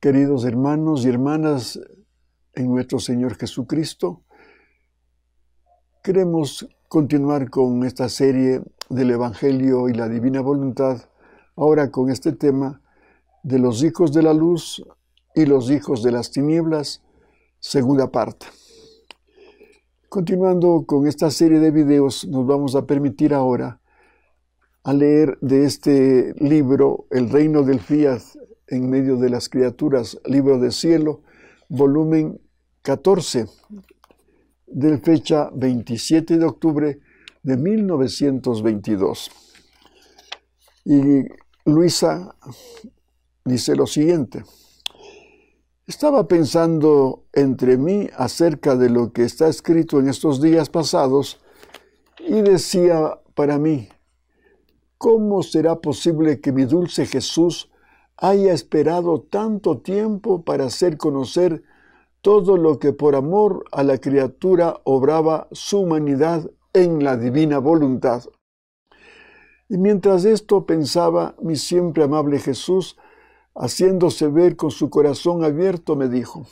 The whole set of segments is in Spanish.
Queridos hermanos y hermanas en nuestro Señor Jesucristo, queremos continuar con esta serie del Evangelio y la Divina Voluntad, ahora con este tema de los hijos de la luz y los hijos de las tinieblas, segunda parte. Continuando con esta serie de videos, nos vamos a permitir ahora a leer de este libro, El Reino del Fiat, en medio de las criaturas, Libro de Cielo, volumen 14, de fecha 27 de octubre de 1922. Y Luisa dice lo siguiente, estaba pensando entre mí acerca de lo que está escrito en estos días pasados y decía para mí, ¿cómo será posible que mi dulce Jesús haya esperado tanto tiempo para hacer conocer todo lo que por amor a la criatura obraba su humanidad en la divina voluntad. Y mientras esto pensaba, mi siempre amable Jesús, haciéndose ver con su corazón abierto, me dijo,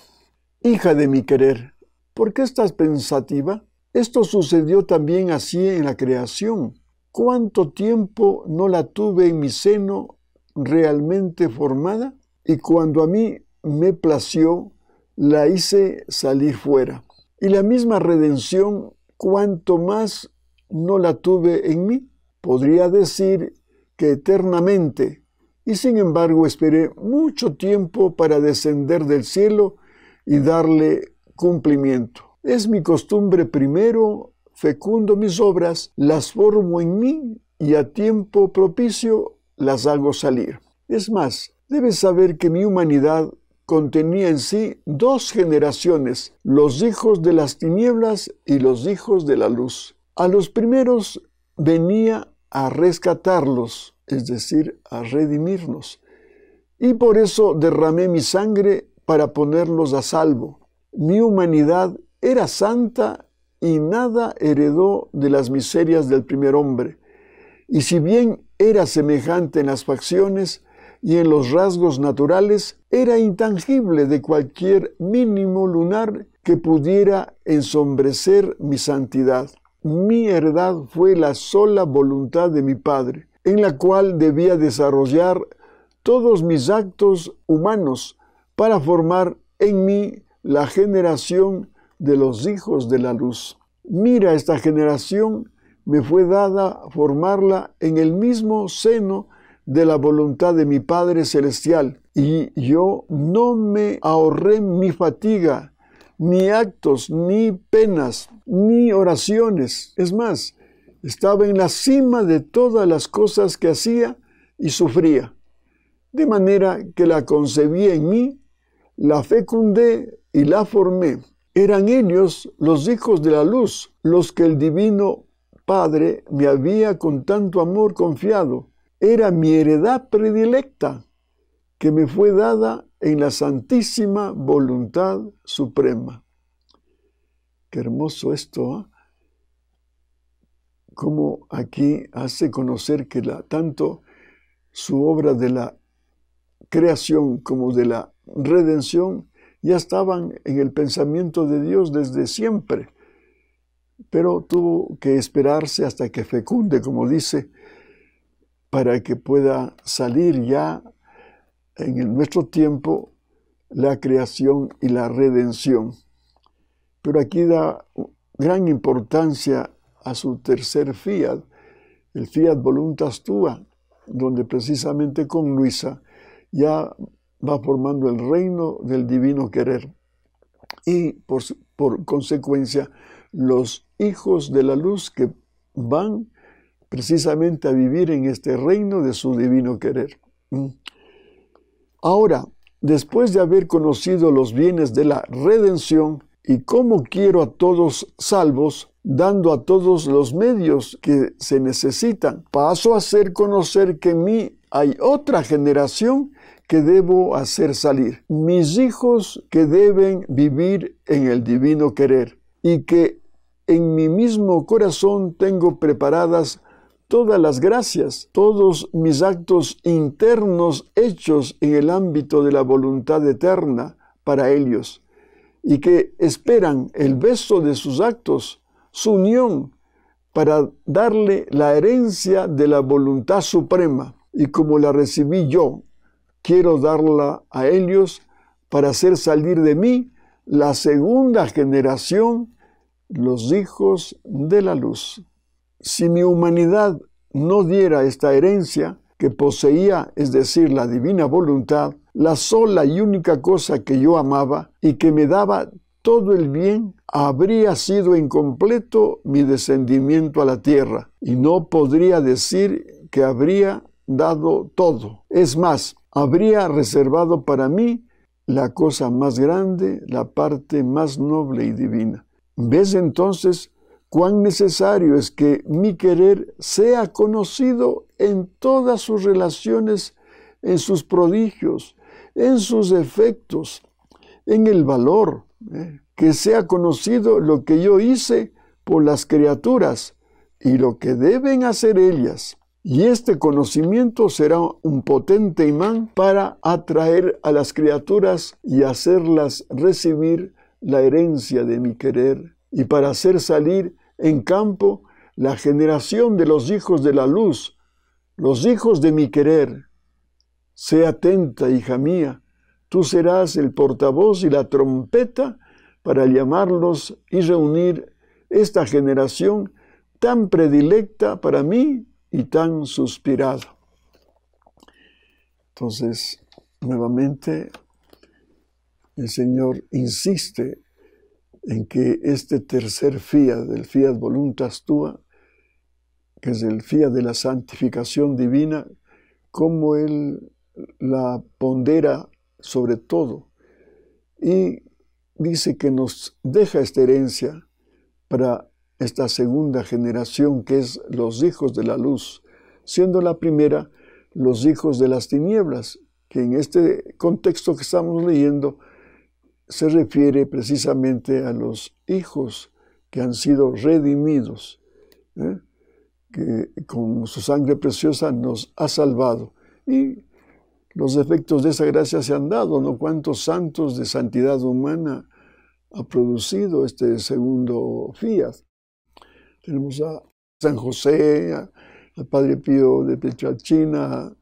Hija de mi querer, ¿por qué estás pensativa? Esto sucedió también así en la creación. ¿Cuánto tiempo no la tuve en mi seno realmente formada y cuando a mí me plació, la hice salir fuera. Y la misma redención, cuanto más no la tuve en mí, podría decir que eternamente, y sin embargo esperé mucho tiempo para descender del cielo y darle cumplimiento. Es mi costumbre primero, fecundo mis obras, las formo en mí y a tiempo propicio las hago salir. Es más, debes saber que mi humanidad contenía en sí dos generaciones, los hijos de las tinieblas y los hijos de la luz. A los primeros venía a rescatarlos, es decir, a redimirnos. Y por eso derramé mi sangre para ponerlos a salvo. Mi humanidad era santa y nada heredó de las miserias del primer hombre. Y si bien era semejante en las facciones y en los rasgos naturales, era intangible de cualquier mínimo lunar que pudiera ensombrecer mi santidad. Mi heredad fue la sola voluntad de mi Padre, en la cual debía desarrollar todos mis actos humanos para formar en mí la generación de los hijos de la luz. Mira esta generación me fue dada formarla en el mismo seno de la voluntad de mi Padre Celestial. Y yo no me ahorré mi fatiga, ni actos, ni penas, ni oraciones. Es más, estaba en la cima de todas las cosas que hacía y sufría. De manera que la concebí en mí, la fecundé y la formé. Eran ellos los hijos de la luz, los que el divino Padre me había con tanto amor confiado. Era mi heredad predilecta que me fue dada en la santísima voluntad suprema. Qué hermoso esto, ¿ah? Como aquí hace conocer que tanto su obra de la creación como de la redención ya estaban en el pensamiento de Dios desde siempre pero tuvo que esperarse hasta que fecunde, como dice, para que pueda salir ya en nuestro tiempo la creación y la redención. Pero aquí da gran importancia a su tercer fiat, el fiat voluntas tua, donde precisamente con Luisa ya va formando el reino del divino querer y por, por consecuencia los hijos de la luz que van precisamente a vivir en este reino de su divino querer. Mm. Ahora, después de haber conocido los bienes de la redención y cómo quiero a todos salvos, dando a todos los medios que se necesitan, paso a hacer conocer que en mí hay otra generación que debo hacer salir, mis hijos que deben vivir en el divino querer y que en mi mismo corazón tengo preparadas todas las gracias, todos mis actos internos hechos en el ámbito de la voluntad eterna para ellos, y que esperan el beso de sus actos, su unión, para darle la herencia de la voluntad suprema, y como la recibí yo, quiero darla a ellos para hacer salir de mí la segunda generación los hijos de la luz. Si mi humanidad no diera esta herencia que poseía, es decir, la divina voluntad, la sola y única cosa que yo amaba y que me daba todo el bien, habría sido incompleto mi descendimiento a la tierra y no podría decir que habría dado todo. Es más, habría reservado para mí la cosa más grande, la parte más noble y divina. ¿Ves entonces cuán necesario es que mi querer sea conocido en todas sus relaciones, en sus prodigios, en sus efectos, en el valor? Eh? Que sea conocido lo que yo hice por las criaturas y lo que deben hacer ellas. Y este conocimiento será un potente imán para atraer a las criaturas y hacerlas recibir la herencia de mi querer y para hacer salir en campo la generación de los hijos de la luz, los hijos de mi querer. Sea atenta, hija mía, tú serás el portavoz y la trompeta para llamarlos y reunir esta generación tan predilecta para mí y tan suspirada. Entonces, nuevamente el Señor insiste en que este tercer Fía, del fiat voluntas tua, que es el Fía de la santificación divina, como Él la pondera sobre todo. Y dice que nos deja esta herencia para esta segunda generación que es los hijos de la luz, siendo la primera los hijos de las tinieblas, que en este contexto que estamos leyendo se refiere precisamente a los hijos que han sido redimidos, ¿eh? que con su sangre preciosa nos ha salvado. Y los efectos de esa gracia se han dado, ¿no? ¿Cuántos santos de santidad humana ha producido este segundo Fías Tenemos a San José, al Padre Pío de Pechachina,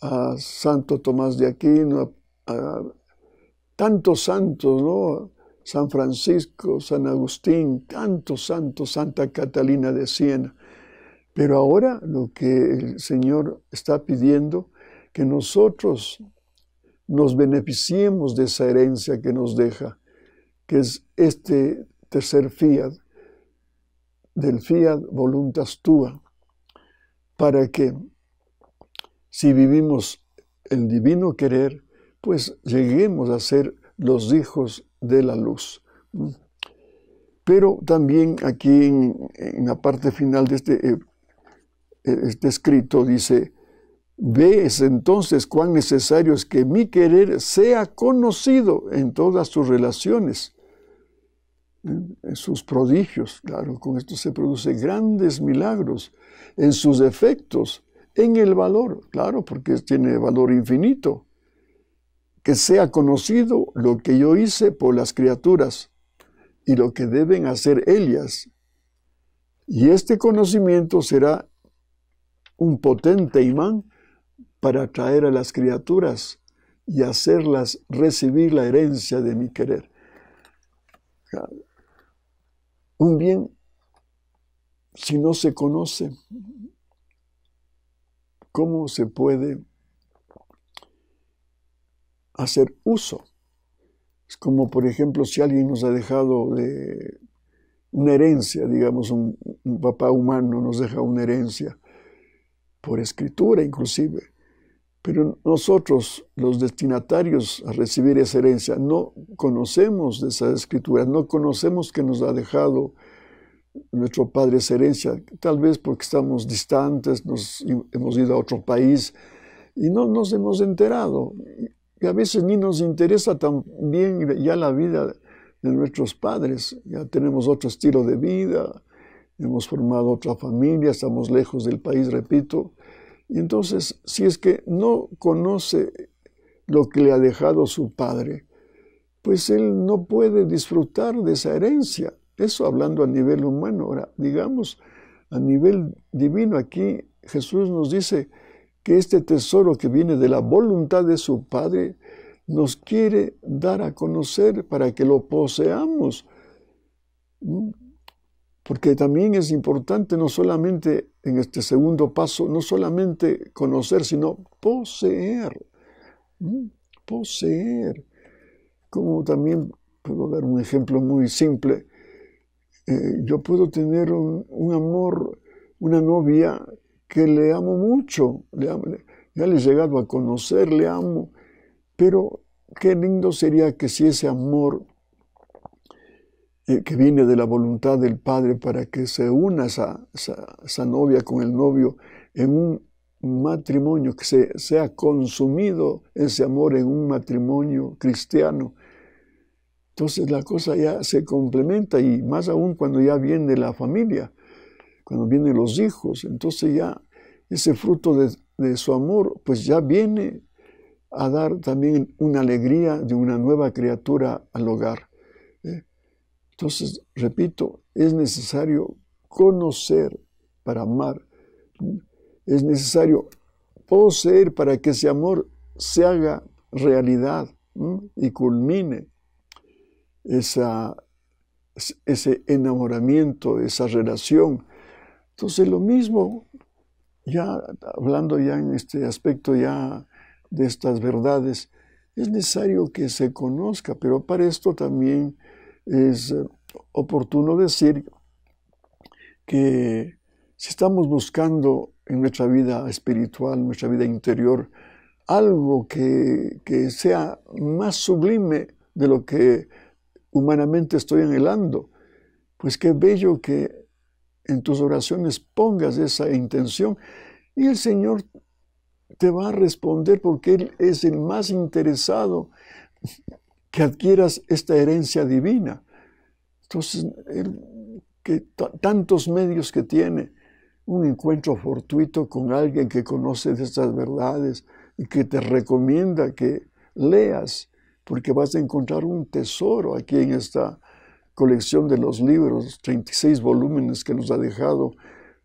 a Santo Tomás de Aquino, a tantos santos, ¿no? San Francisco, San Agustín, tantos santos, Santa Catalina de Siena. Pero ahora lo que el Señor está pidiendo, que nosotros nos beneficiemos de esa herencia que nos deja, que es este tercer fiat, del fiat voluntas tua, para que si vivimos el divino querer, pues lleguemos a ser los hijos de la luz. Pero también aquí en, la parte final de este, eh, eh, este escrito dice, ves entonces cuán necesario es que mi querer sea conocido en todas sus relaciones, en sus prodigios, claro, con esto se producen grandes milagros, en sus efectos, en el valor, claro, porque tiene valor infinito, que sea conocido lo que yo hice por las criaturas y lo que deben hacer ellas. Y este conocimiento será un potente imán para atraer a las criaturas y hacerlas recibir la herencia de mi querer. Un bien, si no se conoce, ¿cómo se puede hacer uso. Es como, por ejemplo, si alguien nos ha dejado una herencia, digamos, un, papá humano nos deja una herencia, por escritura inclusive. Pero nosotros, los destinatarios a recibir esa herencia, no conocemos de esa escritura, no conocemos que nos ha dejado nuestro padre esa herencia, tal vez porque estamos distantes, nos hemos ido a otro país y no nos hemos enterado que a veces ni nos interesa tan bien ya la vida de nuestros padres. Ya tenemos otro estilo de vida, hemos formado otra familia, estamos lejos del país, repito. Y entonces, si es que no conoce lo que le ha dejado su padre, pues él no puede disfrutar de esa herencia. Eso hablando a nivel humano. Ahora, digamos, a nivel divino, aquí Jesús nos dice, que este tesoro que viene de la voluntad de su Padre nos quiere dar a conocer para que lo poseamos. Mm, porque también es importante no solamente en este segundo paso, no solamente conocer, sino poseer. Mm, poseer. Como también puedo dar un ejemplo muy simple. Eh, yo puedo tener un amor, una novia que le amo mucho, le ya le he llegado a conocer, le amo, pero qué lindo sería que si ese amor eh, que viene de la voluntad del Padre para que se una esa, novia con el novio en un matrimonio, que se, sea consumido ese amor en un matrimonio cristiano. Entonces la cosa ya se complementa y más aún cuando ya viene la familia cuando vienen los hijos, entonces ya ese fruto de, su amor, pues ya viene a dar también una alegría de una nueva criatura al hogar. ¿eh? Entonces, repito, es necesario conocer para amar. Es necesario poseer para que ese amor se haga realidad y culmine esa, ese enamoramiento, esa relación entonces lo mismo, ya hablando ya en este aspecto ya de estas verdades, es necesario que se conozca, pero para esto también es eh, oportuno decir que si estamos buscando en nuestra vida espiritual, nuestra vida interior, algo que, que sea más sublime de lo que humanamente estoy anhelando, pues qué bello que en tus oraciones pongas esa intención y el Señor te va a responder porque Él es el más interesado que adquieras esta herencia divina. Entonces, que tantos medios que tiene, un encuentro fortuito con alguien que conoce de estas verdades y que te recomienda que leas, porque vas a encontrar un tesoro aquí en esta colección de los libros, 36 volúmenes que nos ha dejado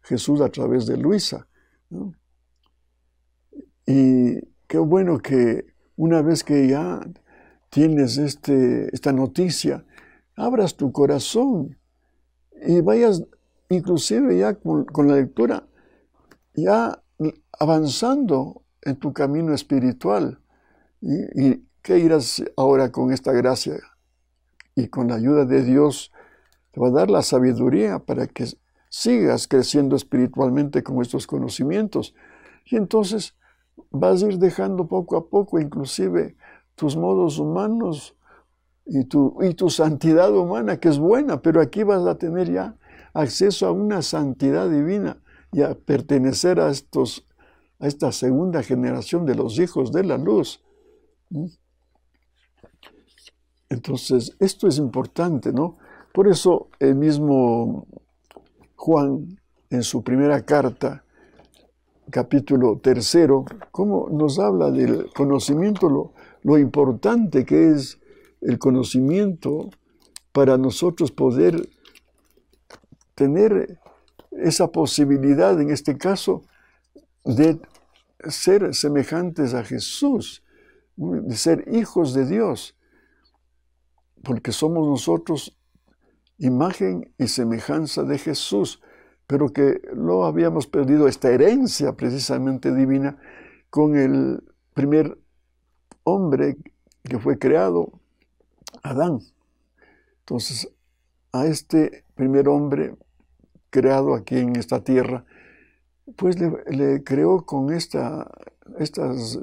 Jesús a través de Luisa. Y qué bueno que una vez que ya tienes este, esta noticia, abras tu corazón y vayas inclusive ya con, la lectura, ya avanzando en tu camino espiritual. y qué irás ahora con esta gracia? y con la ayuda de Dios te va a dar la sabiduría para que sigas creciendo espiritualmente con estos conocimientos. Y entonces vas a ir dejando poco a poco inclusive tus modos humanos y tu, y tu santidad humana, que es buena, pero aquí vas a tener ya acceso a una santidad divina y a pertenecer a, estos, a esta segunda generación de los hijos de la luz. Entonces, esto es importante, ¿no? Por eso el mismo Juan, en su primera carta, capítulo tercero, cómo nos habla del conocimiento, lo importante que es el conocimiento para nosotros poder tener esa posibilidad, en este caso, de ser semejantes a Jesús, de ser hijos de Dios porque somos nosotros imagen y semejanza de Jesús, pero que no habíamos perdido, esta herencia precisamente divina, con el primer hombre que fue creado, Adán. Entonces, a este primer hombre creado aquí en esta tierra, pues le, creó con esta, estos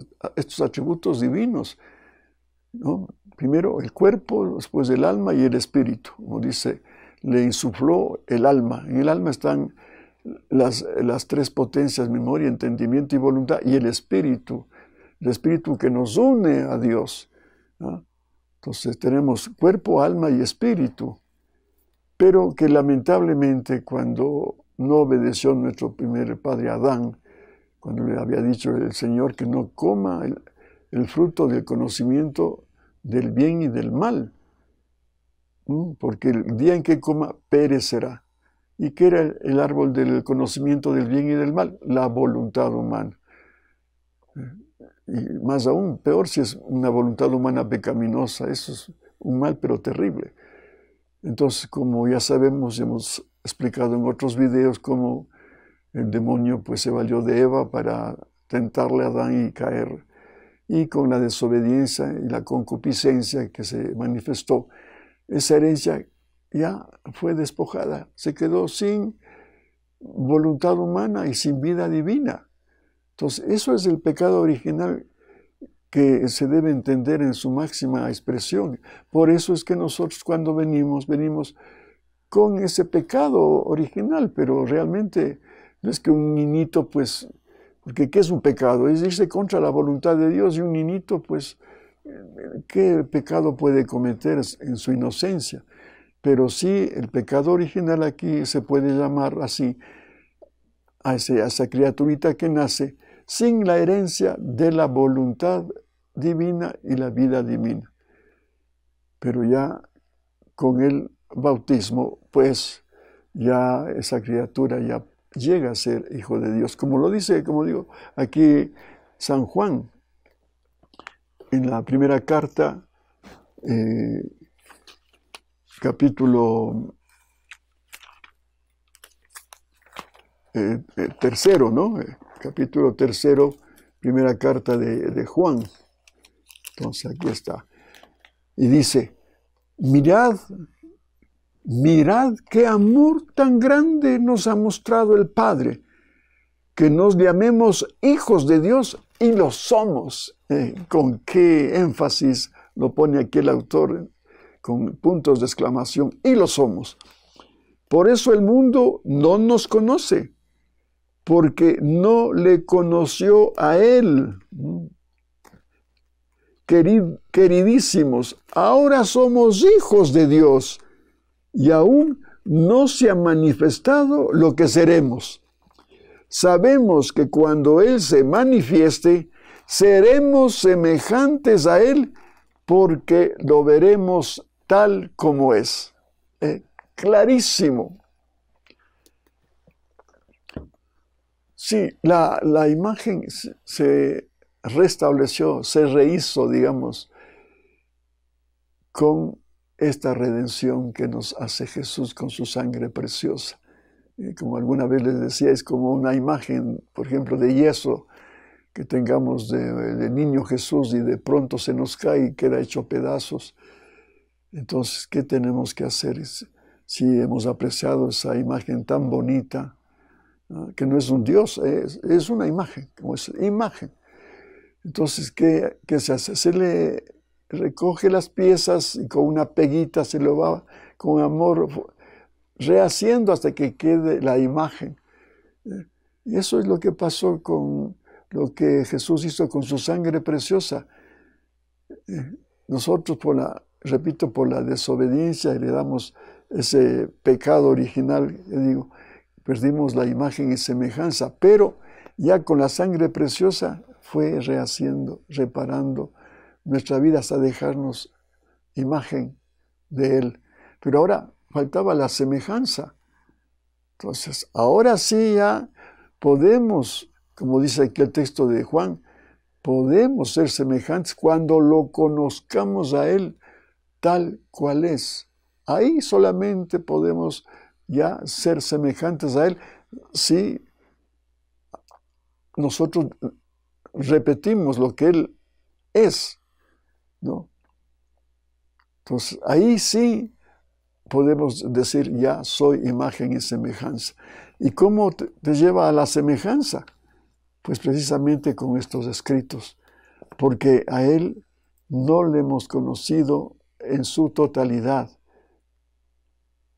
atributos divinos, Primero el cuerpo, después el alma y el espíritu. Como dice, le insufló el alma. En el alma están las, tres potencias, memoria, entendimiento y voluntad, y el espíritu, el espíritu que nos une a Dios. Entonces tenemos cuerpo, alma y espíritu, pero que lamentablemente cuando no obedeció nuestro primer padre Adán, cuando le había dicho el Señor que no coma el, el fruto del conocimiento del bien y del mal, porque el día en que coma perecerá. ¿Y qué era el árbol del conocimiento del bien y del mal? La voluntad humana. Y más aún, peor si es una voluntad humana pecaminosa, eso es un mal pero terrible. Entonces, como ya sabemos, hemos explicado en otros videos cómo el demonio pues se valió de Eva para tentarle a Adán y caer y con la desobediencia y la concupiscencia que se manifestó, esa herencia ya fue despojada, se quedó sin voluntad humana y sin vida divina. Entonces, eso es el pecado original que se debe entender en su máxima expresión. Por eso es que nosotros cuando venimos, venimos con ese pecado original, pero realmente no es que un niñito pues porque ¿qué es un pecado? Es irse contra la voluntad de Dios y un niñito, pues, ¿qué pecado puede cometer en su inocencia? Pero sí, el pecado original aquí se puede llamar así a, a esa criaturita que nace sin la herencia de la voluntad divina y la vida divina. Pero ya con el bautismo, pues ya esa criatura ya llega a ser hijo de Dios. Como lo dice, como digo, aquí San Juan, en la primera carta, eh, capítulo eh, eh, tercero, ¿no? capítulo tercero, primera carta de, de Juan. Entonces aquí está. Y dice, mirad Mirad qué amor tan grande nos ha mostrado el Padre, que nos llamemos hijos de Dios y lo somos. Eh, con qué énfasis lo pone aquí el autor, con puntos de exclamación, y lo somos. Por eso el mundo no nos conoce, porque no le conoció a Él. queridísimos, ahora somos hijos de Dios y aún no se ha manifestado lo que seremos. Sabemos que cuando Él se manifieste, seremos semejantes a Él porque lo veremos tal como es. Eh, clarísimo. Sí, la, la, imagen se restableció, se rehizo, digamos, con esta redención que nos hace Jesús con su sangre preciosa. Eh, como alguna vez les decía, es como una imagen, por ejemplo, de yeso que tengamos de, niño Jesús y de pronto se nos cae y queda hecho pedazos. Entonces, ¿qué tenemos que hacer? Si hemos apreciado esa imagen tan bonita, que no es un Dios, es, una imagen, como es imagen. Entonces, ¿qué, ¿qué, se hace? Se le recoge las piezas y con una peguita se lo va con amor rehaciendo hasta que quede la imagen. Y eso es lo que pasó con lo que Jesús hizo con su sangre preciosa. Nosotros, por la, repito, por la desobediencia le damos ese pecado original, digo, perdimos la imagen y semejanza, pero ya con la sangre preciosa fue rehaciendo, reparando, nuestra vida hasta dejarnos imagen de Él. Pero ahora faltaba la semejanza. Entonces, ahora sí ya podemos, como dice aquí el texto de Juan, podemos ser semejantes cuando lo conozcamos a Él tal cual es. Ahí solamente podemos ya ser semejantes a Él si nosotros repetimos lo que Él es. Entonces, ahí sí podemos decir, ya soy imagen y semejanza. ¿Y cómo te lleva a la semejanza? Pues precisamente con estos escritos, porque a Él no le hemos conocido en su totalidad.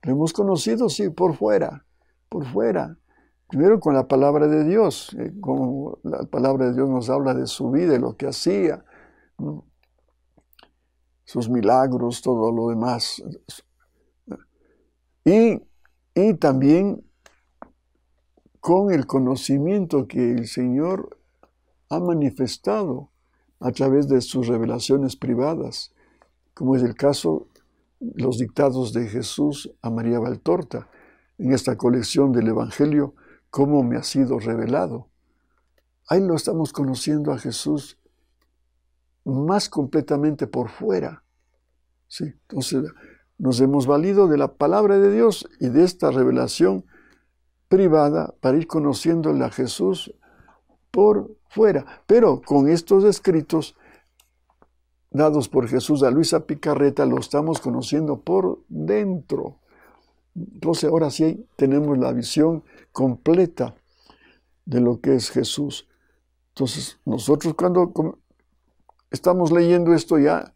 Lo hemos conocido, sí, por fuera, por fuera. Primero con la palabra de Dios, eh, como la palabra de Dios nos habla de su vida, de lo que hacía, ¿no? sus milagros, todo lo demás. Y, también con el conocimiento que el Señor ha manifestado a través de sus revelaciones privadas, como es el caso los dictados de Jesús a María Valtorta en esta colección del Evangelio, cómo me ha sido revelado. Ahí lo estamos conociendo a Jesús más completamente por fuera. Entonces, nos hemos valido de la palabra de Dios y de esta revelación privada para ir conociéndole a Jesús por fuera. Pero con estos escritos dados por Jesús a Luisa Picarreta lo estamos conociendo por dentro. Entonces ahora sí tenemos la visión completa de lo que es Jesús. Entonces nosotros cuando estamos leyendo esto ya,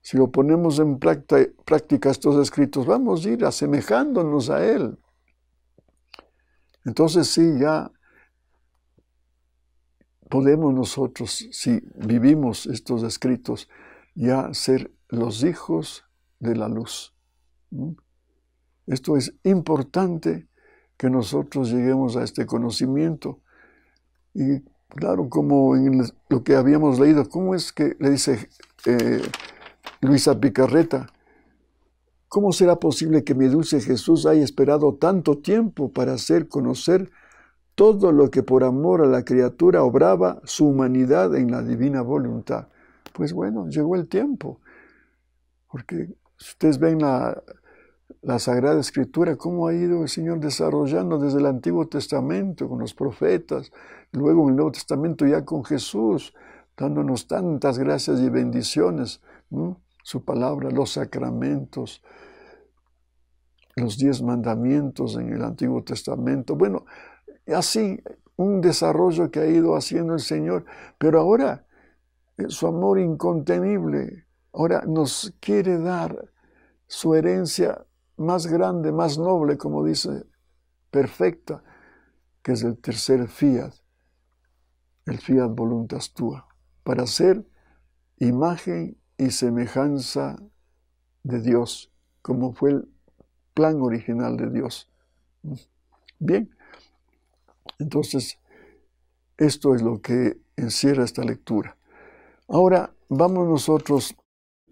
si lo ponemos en práctica estos escritos, vamos a ir asemejándonos a Él. Entonces sí, ya podemos nosotros, si vivimos estos escritos, ya ser los hijos de la luz. Esto es importante que nosotros lleguemos a este conocimiento y Claro, como en lo que habíamos leído, ¿cómo es que le dice eh, Luisa Picarreta? ¿Cómo será posible que mi dulce Jesús haya esperado tanto tiempo para hacer conocer todo lo que por amor a la criatura obraba su humanidad en la divina voluntad? Pues bueno, llegó el tiempo, porque ustedes ven la, la Sagrada Escritura, cómo ha ido el Señor desarrollando desde el Antiguo Testamento con los profetas, luego en el Nuevo Testamento ya con Jesús, dándonos tantas gracias y bendiciones, su palabra, los sacramentos, los diez mandamientos en el Antiguo Testamento. Bueno, así un desarrollo que ha ido haciendo el Señor, pero ahora eh, su amor incontenible, ahora nos quiere dar su herencia más grande, más noble, como dice, perfecta, que es el tercer fiat, el fiat voluntas tua, para ser imagen y semejanza de Dios, como fue el plan original de Dios. Bien, entonces, esto es lo que encierra esta lectura. Ahora vamos nosotros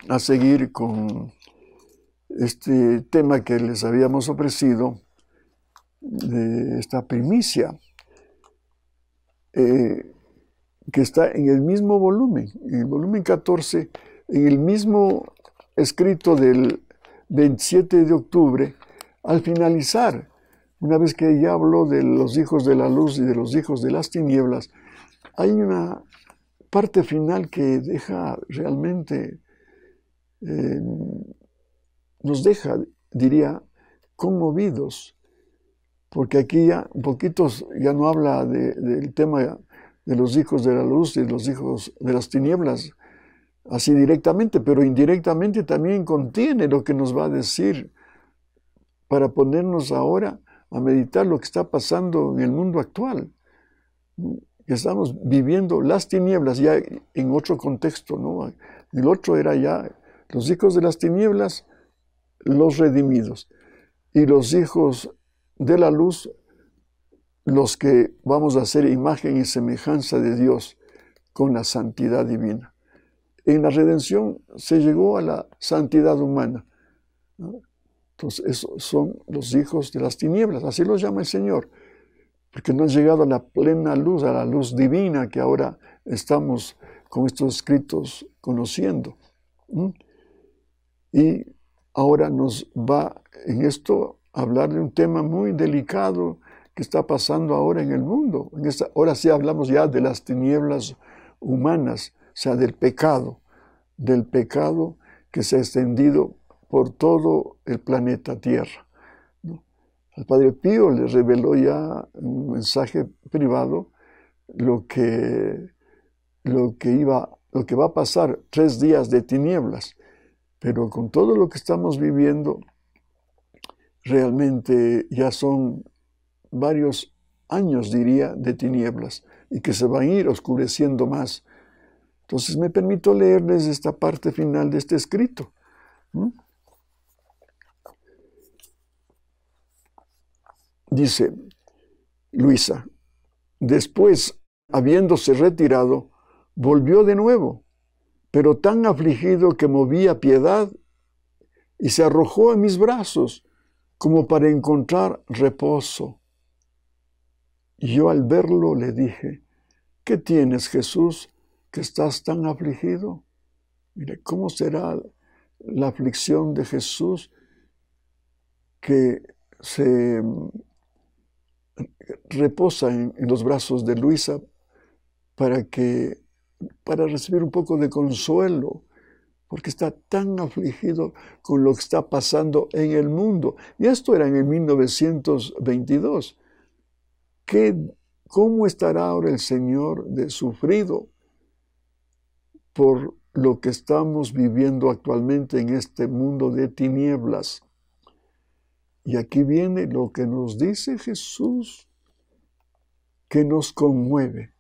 a seguir con este tema que les habíamos ofrecido, de esta primicia, eh, que está en el mismo volumen, en el volumen 14, en el mismo escrito del 27 de octubre, al finalizar, una vez que ya habló de los hijos de la luz y de los hijos de las tinieblas, hay una parte final que deja realmente eh, nos deja, diría, conmovidos, porque aquí ya un poquito ya no habla del tema de los hijos de la luz y de los hijos de las tinieblas, así directamente, pero indirectamente también contiene lo que nos va a decir para ponernos ahora a meditar lo que está pasando en el mundo actual. estamos viviendo las tinieblas ya en otro contexto, ¿no? El otro era ya los hijos de las tinieblas, los redimidos y los hijos de la luz, los que vamos a hacer imagen y semejanza de Dios con la santidad divina. En la redención se llegó a la santidad humana. Entonces, esos son los hijos de las tinieblas, así los llama el Señor, porque no han llegado a la plena luz, a la luz divina que ahora estamos con estos escritos conociendo. Y ahora nos va en esto a hablar de un tema muy delicado que está pasando ahora en el mundo. En esta, ahora sí hablamos ya de las tinieblas humanas, o sea, del pecado, del pecado que se ha extendido por todo el planeta Tierra. El Al Padre Pío le reveló ya un mensaje privado lo que, lo que, iba, lo que va a pasar, tres días de tinieblas. Pero con todo lo que estamos viviendo, realmente ya son varios años, diría, de tinieblas y que se van a ir oscureciendo más. Entonces me permito leerles esta parte final de este escrito. Dice Luisa, después, habiéndose retirado, volvió de nuevo pero tan afligido que movía piedad y se arrojó en mis brazos como para encontrar reposo. Y yo al verlo le dije, ¿qué tienes Jesús que estás tan afligido? Mire, ¿cómo será la aflicción de Jesús que se mm, reposa en los brazos de Luisa para que para recibir un poco de consuelo, porque está tan afligido con lo que está pasando en el mundo. Y esto era en el 1922. ¿Qué, ¿Cómo estará ahora el Señor de sufrido por lo que estamos viviendo actualmente en este mundo de tinieblas? Y aquí viene lo que nos dice Jesús, que nos conmueve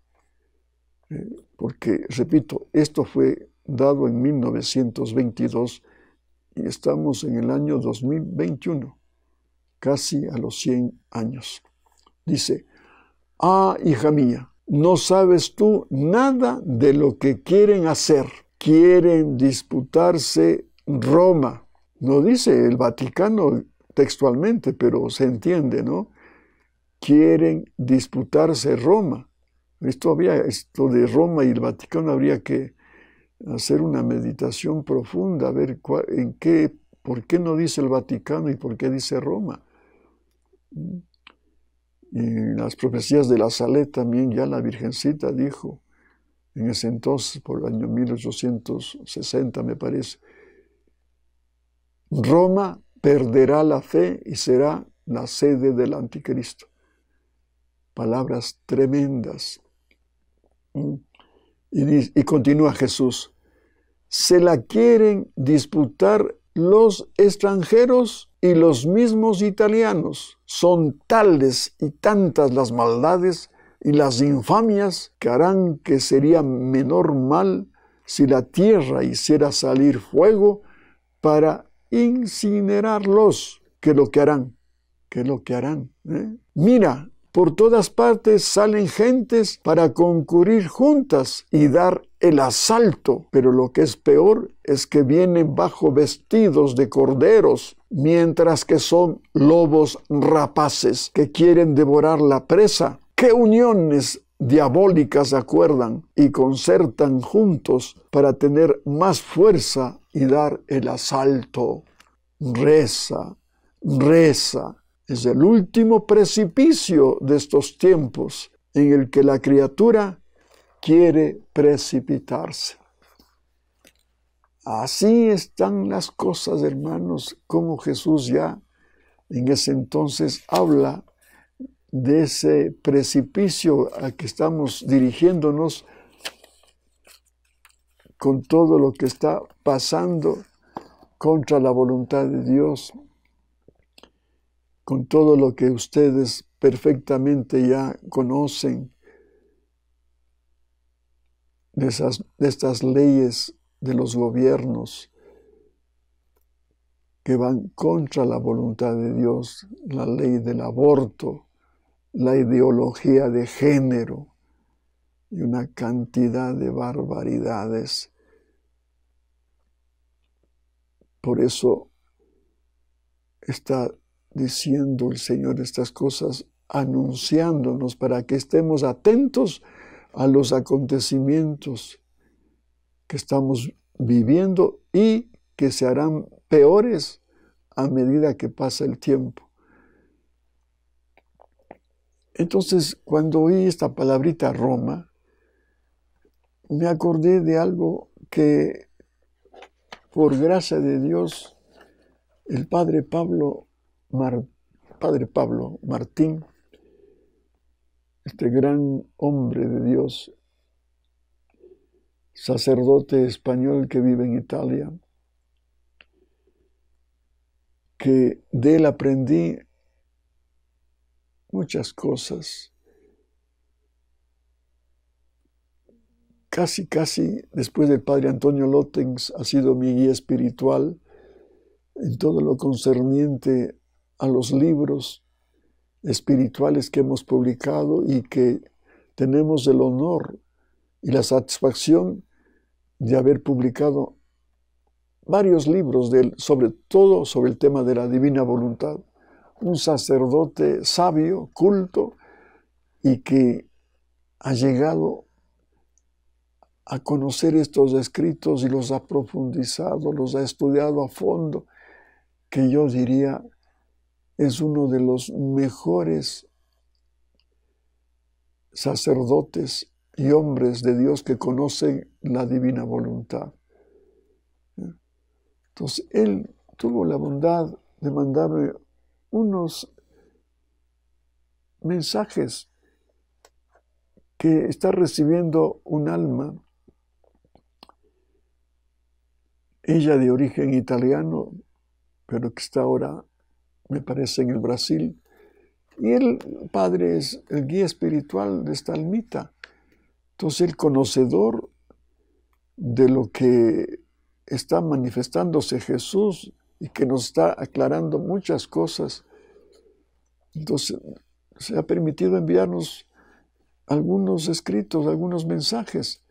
porque, repito, esto fue dado en 1922 y estamos en el año 2021, casi a los 100 años. Dice, ah, hija mía, no sabes tú nada de lo que quieren hacer. Quieren disputarse Roma. No dice el Vaticano textualmente, pero se entiende, ¿no? Quieren disputarse Roma esto había esto de Roma y el Vaticano habría que hacer una meditación profunda, a ver en qué, por qué no dice el Vaticano y por qué dice Roma. Y las profecías de la Salé también ya la Virgencita dijo, en ese entonces, por el año 1860 me parece, Roma perderá la fe y será la sede del anticristo. Palabras tremendas. Y, continúa Jesús, se la quieren disputar los extranjeros y los mismos italianos. Son tales y tantas las maldades y las infamias que harán que sería menor mal si la tierra hiciera salir fuego para incinerarlos, que lo que harán, que lo que harán. ¿Eh? Mira, por todas partes salen gentes para concurrir juntas y dar el asalto, pero lo que es peor es que vienen bajo vestidos de corderos, mientras que son lobos rapaces que quieren devorar la presa. ¿Qué uniones diabólicas acuerdan y concertan juntos para tener más fuerza y dar el asalto? Reza, reza, es el último precipicio de estos tiempos en el que la criatura quiere precipitarse. Así están las cosas, hermanos, como Jesús ya en ese entonces habla de ese precipicio al que estamos dirigiéndonos con todo lo que está pasando contra la voluntad de Dios, con todo lo que ustedes perfectamente ya conocen de, de estas leyes de los gobiernos que van contra la voluntad de Dios, la ley del aborto, la ideología de género y una cantidad de barbaridades. Por eso está diciendo el Señor estas cosas, anunciándonos para que estemos atentos a los acontecimientos que estamos viviendo y que se harán peores a medida que pasa el tiempo. Entonces, cuando oí esta palabrita Roma, me acordé de algo que, por gracia de Dios, el Padre Pablo Padre Pablo Martín, este gran hombre de Dios, sacerdote español que vive en Italia, que de él aprendí muchas cosas. Casi, casi después del padre Antonio Lotens ha sido mi guía espiritual en todo lo concerniente a los libros espirituales que hemos publicado y que tenemos el honor y la satisfacción de haber publicado varios libros sobre todo sobre el tema de la divina voluntad. Un sacerdote sabio, culto, y que ha llegado a conocer estos escritos y los ha profundizado, los ha estudiado a fondo, que yo diría es uno de los mejores sacerdotes y hombres de Dios que conocen la divina voluntad. Entonces, él tuvo la bondad de mandarme unos mensajes que está recibiendo un alma, ella de origen italiano, pero que está ahora me parece, en el Brasil. Y el padre es el guía espiritual de esta almita. Entonces, el conocedor de lo que está manifestándose Jesús y que nos está aclarando muchas cosas. Entonces, se ha permitido enviarnos algunos escritos, algunos mensajes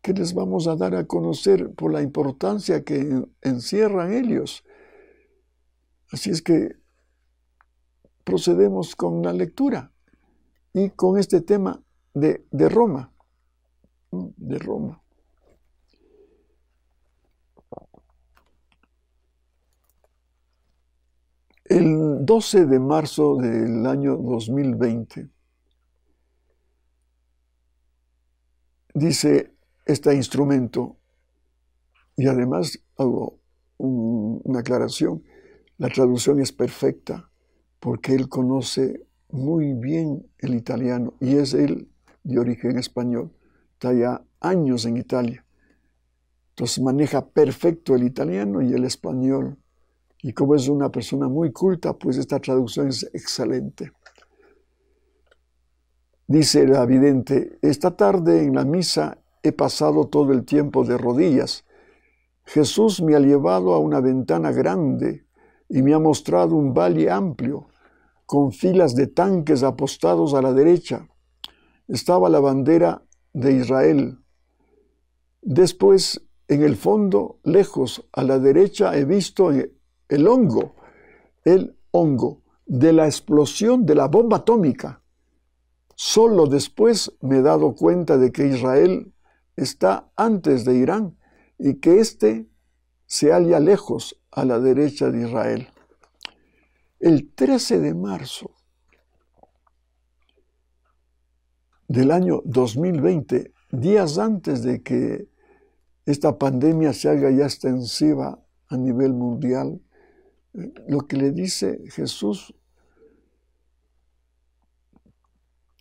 que les vamos a dar a conocer por la importancia que encierran ellos. Así es que procedemos con la lectura y con este tema de, Roma. De Roma. El 12 de marzo del año 2020 dice este instrumento, y además hago una aclaración, la traducción es perfecta porque él conoce muy bien el italiano y es él de origen español. Está ya años en Italia. Entonces maneja perfecto el italiano y el español. Y como es una persona muy culta, pues esta traducción es excelente. Dice el vidente, esta tarde en la misa he pasado todo el tiempo de rodillas. Jesús me ha llevado a una ventana grande y me ha mostrado un valle amplio con filas de tanques apostados a la derecha. Estaba la bandera de Israel. Después, en el fondo, lejos, a la derecha, he visto el hongo, el hongo de la explosión de la bomba atómica. Solo después me he dado cuenta de que Israel está antes de Irán y que éste se halla lejos a la derecha de Israel el 13 de marzo del año 2020, días antes de que esta pandemia se haga ya extensiva a nivel mundial, eh, lo que le dice Jesús,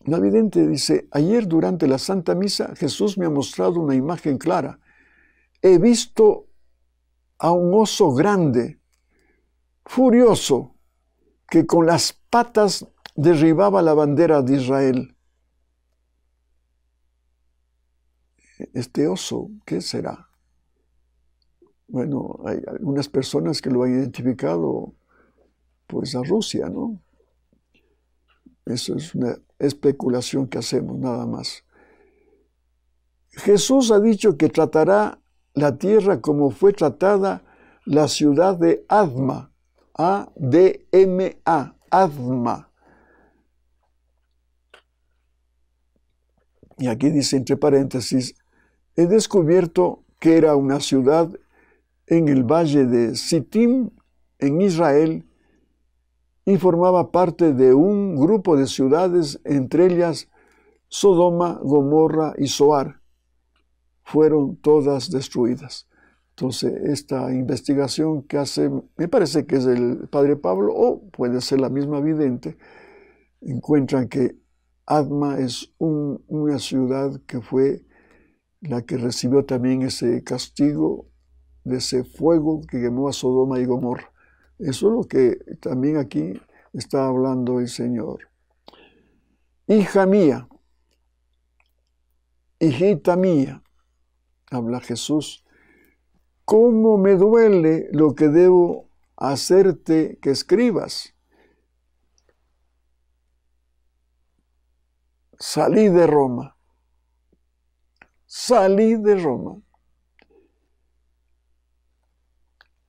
la vidente dice, ayer durante la Santa Misa Jesús me ha mostrado una imagen clara. He visto a un oso grande, furioso, que con las patas derribaba la bandera de Israel. Este oso, ¿qué será? Bueno, hay algunas personas que lo han identificado pues a Rusia, ¿no? Eso es una especulación que hacemos nada más. Jesús ha dicho que tratará la tierra como fue tratada la ciudad de Adma, a d Y aquí dice entre paréntesis, he descubierto que era una ciudad en el valle de Sittim, en Israel, y formaba parte de un grupo de ciudades, entre ellas Sodoma, Gomorra y Soar. Fueron todas destruidas. Entonces, esta investigación que hace, me parece que es del padre Pablo o puede ser la misma vidente, encuentran que Adma es una ciudad que fue la que recibió también ese castigo de ese fuego que quemó a Sodoma y Gomorra. Eso es lo que también aquí está hablando el Señor. Hija mía, hijita mía, habla Jesús cómo me duele lo que debo hacerte que escribas. Salí de Roma. Salí de Roma.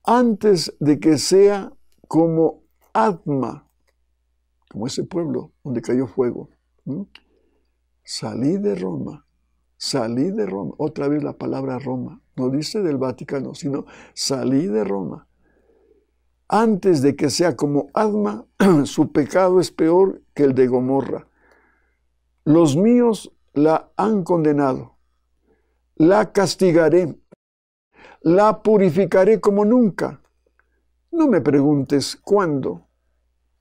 Antes de que sea como Atma, como ese pueblo donde cayó fuego. Salí de Roma salí de Roma. Otra vez la palabra Roma. No dice del Vaticano, sino salí de Roma. Antes de que sea como Adma, su pecado es peor que el de Gomorra. Los míos la han condenado. La castigaré. La purificaré como nunca. No me preguntes cuándo.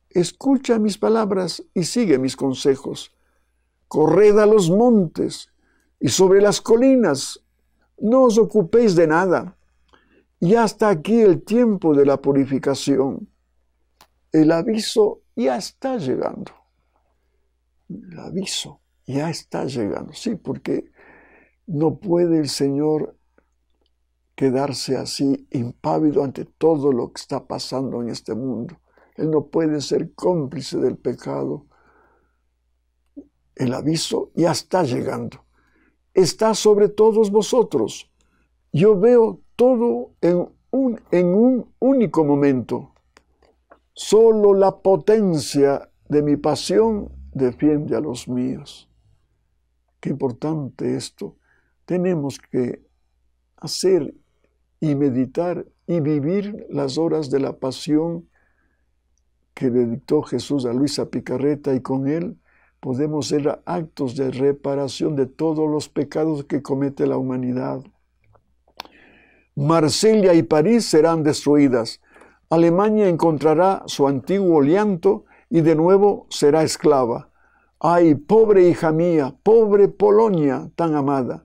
Escucha mis palabras y sigue mis consejos. Corred a los montes, y sobre las colinas. No os ocupéis de nada. Ya está aquí el tiempo de la purificación. El aviso ya está llegando. El aviso ya está llegando. Sí, porque no puede el Señor quedarse así impávido ante todo lo que está pasando en este mundo. Él no puede ser cómplice del pecado. El aviso ya está llegando está sobre todos vosotros. Yo veo todo en un, en un único momento. Solo la potencia de mi pasión defiende a los míos. Qué importante esto. Tenemos que hacer y meditar y vivir las horas de la pasión que dedicó Jesús a Luisa Picarreta y con él podemos ser actos de reparación de todos los pecados que comete la humanidad. Marsella y París serán destruidas. Alemania encontrará su antiguo llanto y de nuevo será esclava. Ay, pobre hija mía, pobre Polonia tan amada.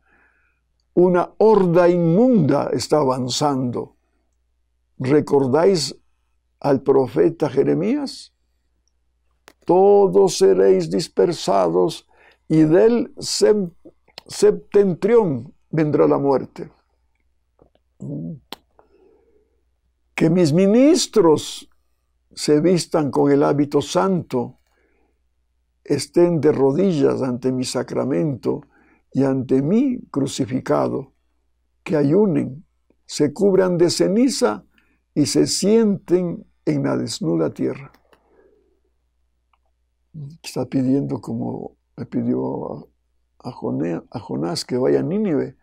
Una horda inmunda está avanzando. ¿Recordáis al profeta Jeremías? todos seréis dispersados y del septentrión vendrá la muerte. Que mis ministros se vistan con el hábito santo, estén de rodillas ante mi sacramento y ante mí crucificado, que ayunen, se cubran de ceniza y se sienten en la desnuda tierra está pidiendo como le pidió a, Jonás que vaya a Nínive,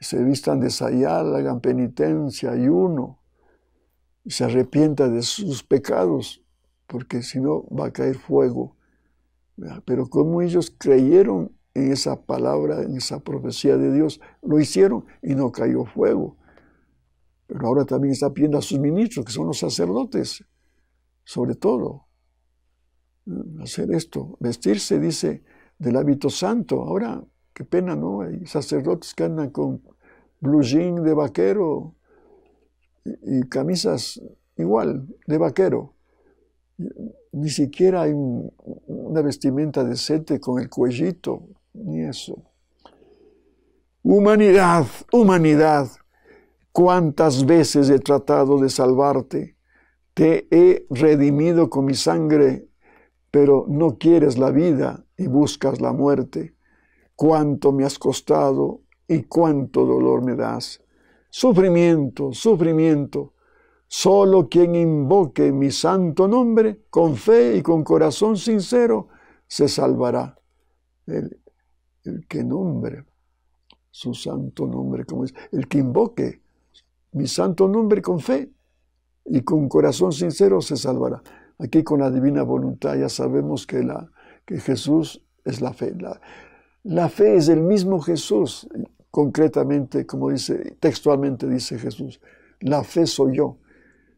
se vistan de sayal, hagan penitencia, ayuno, y se arrepienta de sus pecados, porque si no va a caer fuego. Pero como ellos creyeron en esa palabra, en esa profecía de Dios, lo hicieron y no cayó fuego. Pero ahora también está pidiendo a sus ministros, que son los sacerdotes, sobre todo, Mm, hacer esto. Vestirse, dice, del hábito santo. Ahora, qué pena, ¿no? Hay sacerdotes que andan con blue jean de vaquero y, camisas igual, de vaquero. Ni siquiera hay una vestimenta decente con el cuellito, ni eso. Humanidad, humanidad, cuántas veces he tratado de salvarte. Te he redimido con mi sangre pero no quieres la vida y buscas la muerte. Cuánto me has costado y cuánto dolor me das. Sufrimiento, sufrimiento. Solo quien invoque mi santo nombre con fe y con corazón sincero se salvará. El, el que nombre, su santo nombre, como es, el que invoque mi santo nombre con fe y con corazón sincero se salvará. Aquí con la divina voluntad ya sabemos que, la, que Jesús es la fe. La, fe es el mismo Jesús, concretamente, como dice, textualmente dice Jesús. La fe soy yo.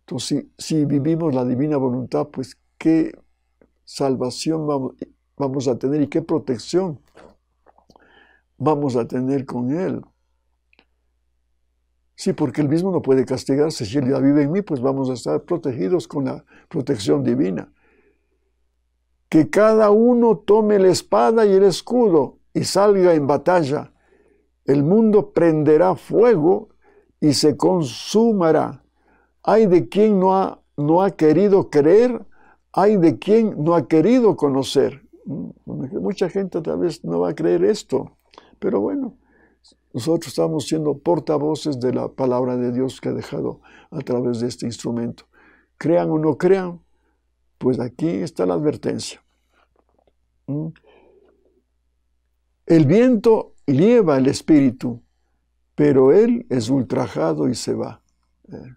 Entonces, si, vivimos la divina voluntad, pues qué salvación vamos a tener y qué protección vamos a tener con Él. Sí, porque él mismo no puede castigarse. Si él ya vive en mí, pues vamos a estar protegidos con la protección divina. Que cada uno tome la espada y el escudo y salga en batalla. El mundo prenderá fuego y se consumará. Hay de quien no ha, no ha querido creer, hay de quien no ha querido conocer. Mm, mucha gente tal vez no va a creer esto, pero bueno. Nosotros estamos siendo portavoces de la palabra de Dios que ha dejado a través de este instrumento. Crean o no crean, pues aquí está la advertencia. ¿Mm? El viento lleva el espíritu, pero él es ultrajado y se va. ¿Eh?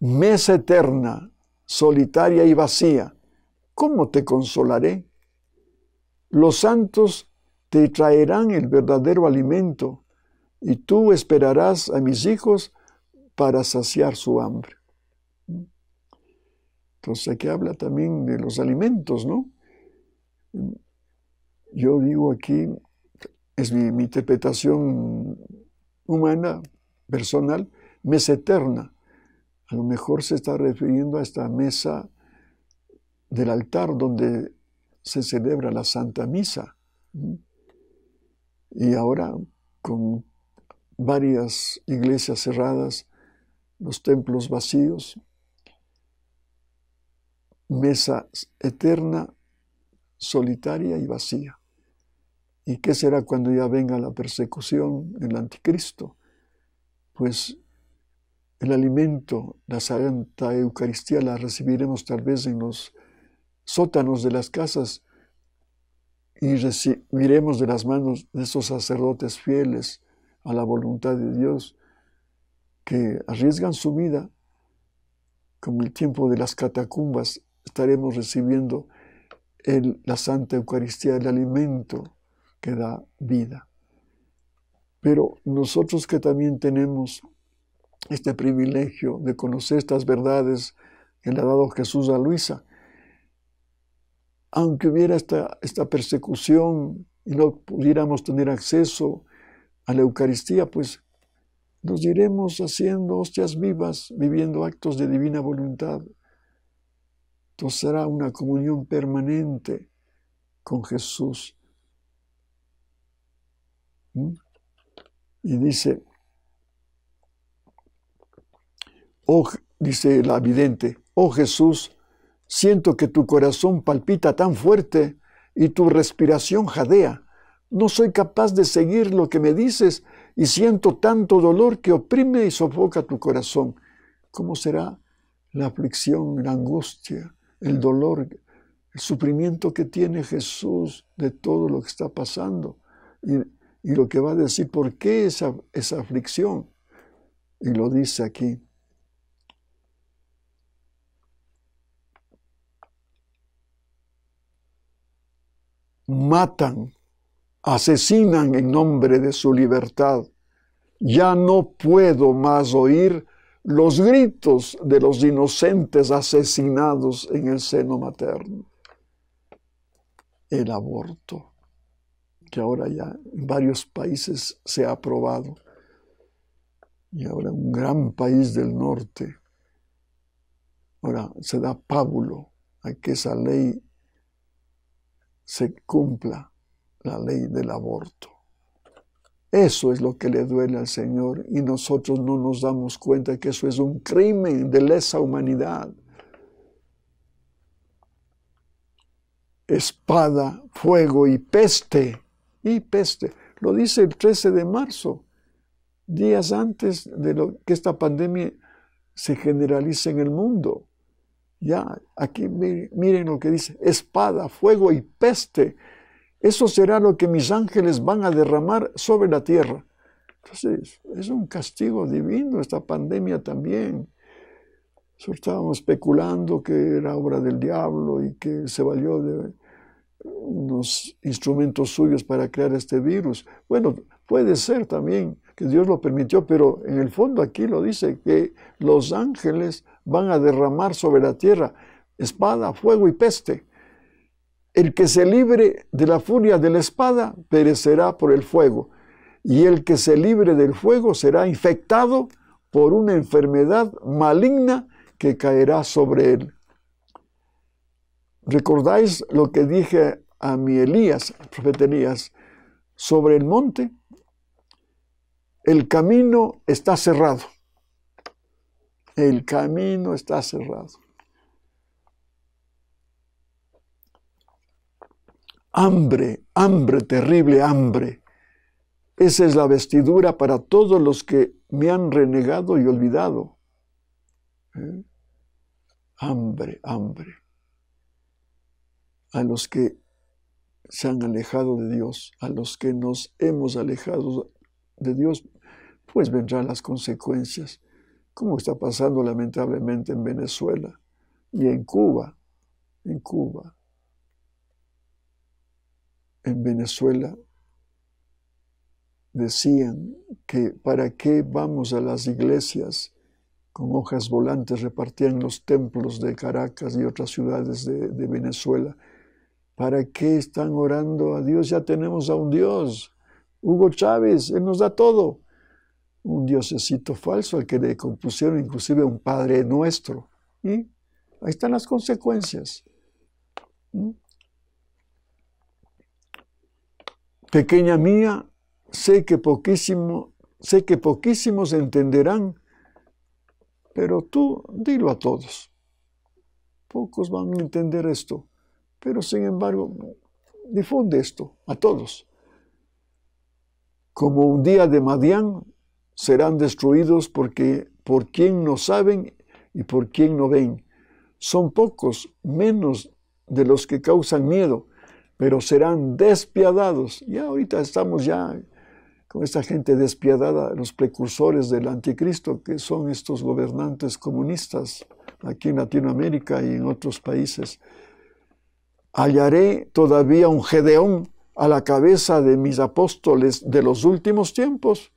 Mesa eterna, solitaria y vacía, ¿cómo te consolaré? Los santos te traerán el verdadero alimento, y tú esperarás a mis hijos para saciar su hambre. Entonces aquí habla también de los alimentos, ¿no? Yo digo aquí, es mi, interpretación humana, personal, mesa eterna. A lo mejor se está refiriendo a esta mesa del altar donde se celebra la Santa Misa. Y ahora, con varias iglesias cerradas, los templos vacíos, mesa eterna, solitaria y vacía. ¿Y qué será cuando ya venga la persecución, el anticristo? Pues el alimento, la Santa Eucaristía, la recibiremos tal vez en los sótanos de las casas y recibiremos de las manos de esos sacerdotes fieles a la voluntad de Dios que arriesgan su vida, como el tiempo de las catacumbas estaremos recibiendo la Santa Eucaristía, el alimento que da vida. Pero nosotros que también tenemos este privilegio de conocer estas verdades que le ha dado Jesús a Luisa, aunque hubiera esta, esta persecución y no pudiéramos tener acceso a la Eucaristía, pues nos iremos haciendo hostias vivas, viviendo actos de divina voluntad. Entonces será una comunión permanente con Jesús. ¿Mm? Y dice, oh, dice la vidente, oh Jesús, Siento que tu corazón palpita tan fuerte y tu respiración jadea. No soy capaz de seguir lo que me dices y siento tanto dolor que oprime y sofoca tu corazón. ¿Cómo será la aflicción, la angustia, el dolor, el sufrimiento que tiene Jesús de todo lo que está pasando? Y, lo que va a decir, ¿por qué esa aflicción? Y lo dice aquí. matan, asesinan en nombre de su libertad. Ya no puedo más oír los gritos de los inocentes asesinados en el seno materno. El aborto, que ahora ya en varios países se ha aprobado, y ahora un gran país del norte, ahora se da pábulo a que esa ley se cumpla la ley del aborto. Eso es lo que le duele al Señor y nosotros no nos damos cuenta que eso es un crimen de lesa humanidad. Espada, fuego y peste. Y peste. Lo dice el 13 de marzo, días antes de que esta pandemia se generalice en el mundo. Ya, aquí miren lo que dice, espada, fuego y peste. Eso será lo que mis ángeles van a derramar sobre la tierra. Entonces, es un castigo divino esta pandemia también. Nosotros estábamos especulando que era obra del diablo y que se valió de unos instrumentos suyos para crear este virus. Bueno, puede ser también que Dios lo permitió, pero en el fondo aquí lo dice, que los ángeles van a derramar sobre la tierra espada, fuego y peste. El que se libre de la furia de la espada perecerá por el fuego, y el que se libre del fuego será infectado por una enfermedad maligna que caerá sobre él. ¿Recordáis lo que dije a mi Elías, profeta Elías, sobre el monte? El camino está cerrado. El camino está cerrado. Hambre, hambre, terrible hambre. Esa es la vestidura para todos los que me han renegado y olvidado. ¿Eh? Hambre, hambre. A los que se han alejado de Dios, a los que nos hemos alejado de Dios, pues vendrán las consecuencias. ¿Cómo está pasando lamentablemente en Venezuela y en Cuba, en Cuba. En Venezuela decían que para qué vamos a las iglesias con hojas volantes repartían los templos de Caracas y otras ciudades de, de Venezuela. ¿Para qué están orando a Dios? Ya tenemos a un Dios. Hugo Chávez, Él nos da todo un diosecito falso al que le compusieron inclusive un Padre nuestro. Y Ahí están las consecuencias. Pequeña mía, sé que poquísimo, sé que poquísimos entenderán, pero tú dilo a todos. Pocos van a entender esto, pero sin embargo, difunde esto a todos. Como un día de Madián, serán destruidos porque por quien no saben y por quien no ven. Son pocos, menos de los que causan miedo, pero serán despiadados. Ya ahorita estamos ya con esta gente despiadada, los precursores del anticristo, que son estos gobernantes comunistas aquí en Latinoamérica y en otros países. Hallaré todavía un Gedeón a la cabeza de mis apóstoles de los últimos tiempos.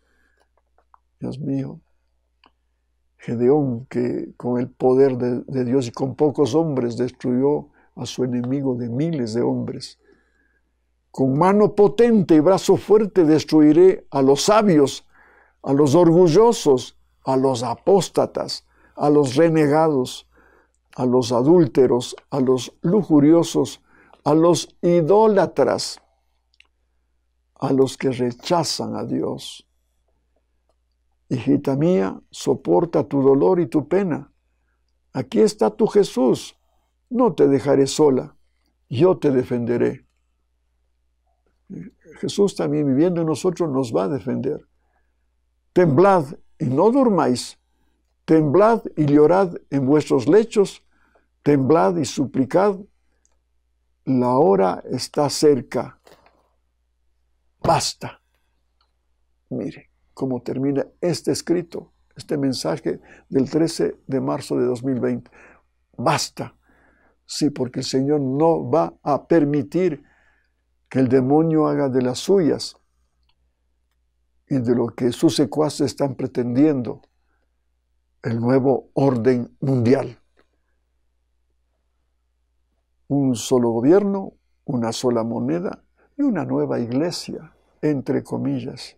Dios mío. Gedeón, que con el poder de, Dios y con pocos hombres destruyó a su enemigo de miles de hombres. Con mano potente y brazo fuerte destruiré a los sabios, a los orgullosos, a los apóstatas, a los renegados, a los adúlteros, a los lujuriosos, a los idólatras, a los que rechazan a Dios hijita mía, soporta tu dolor y tu pena. Aquí está tu Jesús, no te dejaré sola, yo te defenderé. Jesús también viviendo en nosotros nos va a defender. Temblad y no durmáis, temblad y llorad en vuestros lechos, temblad y suplicad, la hora está cerca. Basta. Mire, como termina este escrito, este mensaje del 13 de marzo de 2020. Basta. Sí, porque el Señor no va a permitir que el demonio haga de las suyas y de lo que sus secuaces están pretendiendo, el nuevo orden mundial. Un solo gobierno, una sola moneda y una nueva iglesia, entre comillas.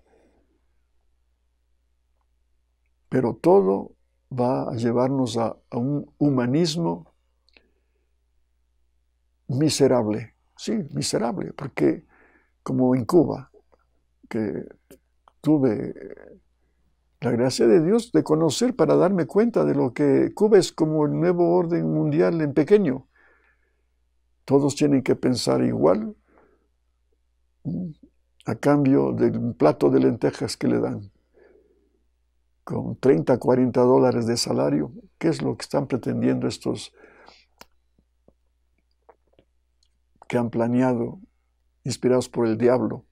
Pero todo va a llevarnos a, un humanismo miserable, sí, miserable, porque como en Cuba, que tuve la gracia de Dios de conocer para darme cuenta de lo que Cuba es como el nuevo orden mundial en pequeño. Todos tienen que pensar igual mm, a cambio del plato de lentejas que le dan con 30, 40 dólares de salario, ¿qué es lo que están pretendiendo estos que han planeado, inspirados por el diablo,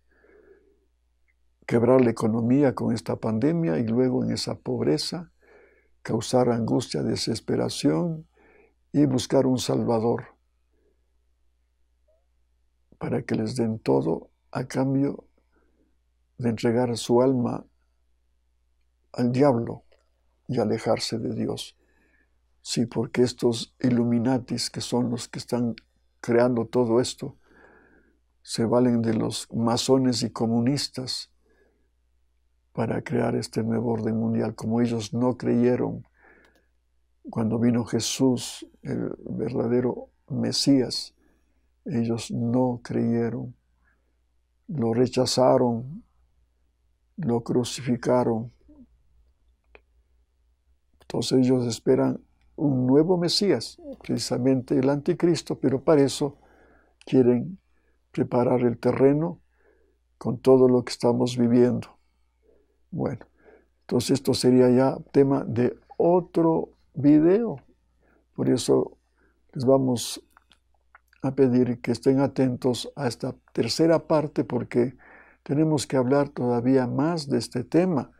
quebrar la economía con esta pandemia y luego en esa pobreza causar angustia, desesperación y buscar un salvador para que les den todo a cambio de entregar su alma al diablo y alejarse de Dios. Sí, porque estos Illuminatis, que son los que están creando todo esto, se valen de los masones y comunistas para crear este nuevo orden mundial, como ellos no creyeron cuando vino Jesús, el verdadero Mesías, ellos no creyeron, lo rechazaron, lo crucificaron, entonces ellos esperan un nuevo Mesías, precisamente el anticristo, pero para eso quieren preparar el terreno con todo lo que estamos viviendo. Bueno, entonces esto sería ya tema de otro video. Por eso les vamos a pedir que estén atentos a esta tercera parte porque tenemos que hablar todavía más de este tema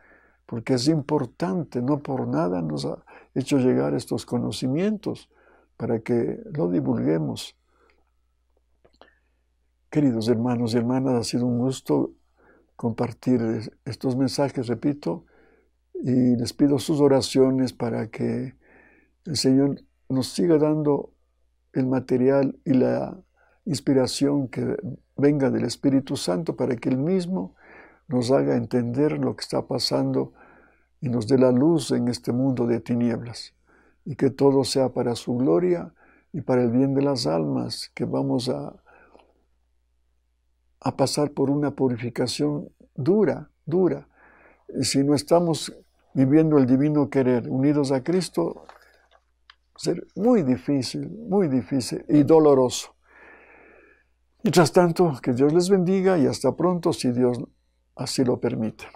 porque es importante, no por nada nos ha hecho llegar estos conocimientos para que lo divulguemos. Queridos hermanos y hermanas, ha sido un gusto compartir estos mensajes, repito, y les pido sus oraciones para que el Señor nos siga dando el material y la inspiración que venga del Espíritu Santo para que Él mismo nos haga entender lo que está pasando y nos dé la luz en este mundo de tinieblas. Y que todo sea para su gloria y para el bien de las almas, que vamos a, a pasar por una purificación dura, dura. Y si no estamos viviendo el divino querer, unidos a Cristo, ser muy difícil, muy difícil y doloroso. Mientras tanto, que Dios les bendiga y hasta pronto si Dios así lo permite.